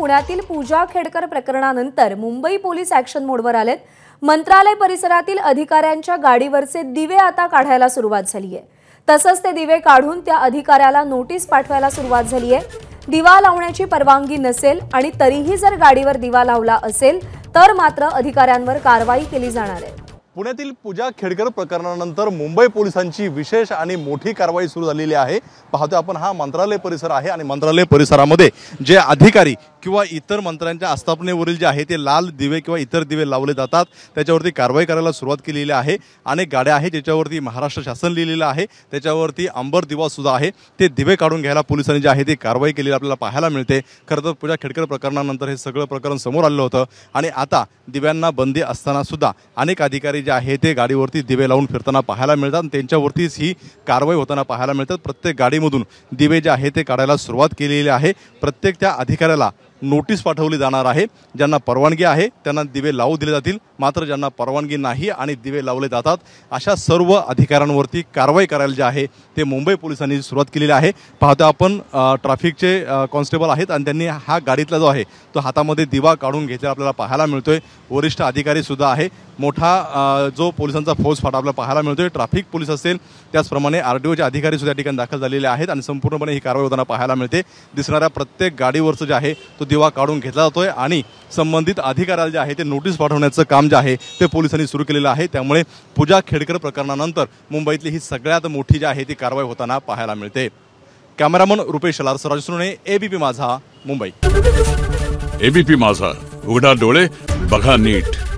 पुण्यातील पूजा खेडकर प्रकरणानंतर Mumbai police action मोडवर आलेत मंत्रालय परिसरातील अधिकाऱ्यांच्या गाडीवरचे दिवे आता काढायला सुरुवात झाली आहे तसंच ते दिवे काढून त्या अधिकाऱ्याला नोटीस पाठवायला सुरुवात झाली आहे दिवा लावण्याची परवानगी नसेल आणि तरीही जर गाडीवर दिवा लावला असेल तर मात्र अधिकाऱ्यांवर कारवाई केली जाणार आहे पुण्यातील पूजा खेडकर प्रकरणानंतर मुंबई पोलिसांची विशेष आणि मोठी कारवाई सुरू झालेली आहे पाहतो आपण हा मंत्रालय परिसर आहे आणि मंत्रालय परिसरामध्ये जे अधिकारी किंवा इतर मंत्र्यांच्या आस्थापनेवरील जे आहे ते लाल दिवे किंवा इतर दिवे लावले जातात त्याच्यावरती कारवाई करायला सुरुवात केलेली आहे अनेक गाड्या आहेत ज्याच्यावरती महाराष्ट्र शासन लिहिलेलं आहे त्याच्यावरती अंबर दिवासुद्धा आहे ते दिवे काढून घ्यायला पोलिसांनी जे आहे ते कारवाई केलेली आपल्याला पाहायला मिळते खरं तर पूजा खेडकर प्रकरणानंतर हे सगळं प्रकरण समोर आलं होतं आणि आता दिव्यांना बंदी असताना सुद्धा अनेक अधिकारी जे आहे ते गाडीवरती दिवे लावून फिरताना पाहायला मिळतात आणि त्यांच्यावरतीच ही कारवाई होताना पाहायला मिळतात प्रत्येक गाडीमधून दिवे जे आहे ते काढायला सुरुवात केलेली आहे प्रत्येक त्या अधिकाऱ्याला नोटीस पाठवली जाणार आहे ज्यांना परवानगी आहे त्यांना दिवे लावू दिले जातील मात्र ज्यांना परवानगी नाही आणि दिवे लावले जातात अशा सर्व अधिकाऱ्यांवरती कारवाई करायला जे आहे ते मुंबई पोलिसांनी सुरुवात केलेली आहे पाहतो आपण ट्रॅफिकचे कॉन्स्टेबल आहेत आणि त्यांनी हा गाडीतला जो आहे तो हातामध्ये दिवा काढून घेतलेला आपल्याला पाहायला मिळतोय वरिष्ठ अधिकारीसुद्धा आहे मोठा जो पोलिसांचा फोर्स फाटा आपल्याला पाहायला मिळतोय ट्रॅफिक पोलीस असेल त्याचप्रमाणे आर टी ओचे अधिकारीसुद्धा या ठिकाणी दाखल झालेले आहेत आणि संपूर्णपणे ही कारवाई होताना पाहायला मिळते दिसणाऱ्या प्रत्येक गाडीवरचं जे आहे तो दिवा काढून घेतला जातोय आणि संबंधित अधिकाऱ्याला जे आहे ते नोटीस पाठवण्याचं काम जे आहे ते पोलिसांनी सुरू केलेलं आहे त्यामुळे पूजा खेडकर प्रकरणानंतर मुंबईतली ही सगळ्यात मोठी जी आहे ती कारवाई होताना पाहायला मिळते कॅमेरामन रुपेश लारसराज सुने एबीपी माझा मुंबई एबीपी माझा उघडा डोळे बघा नीट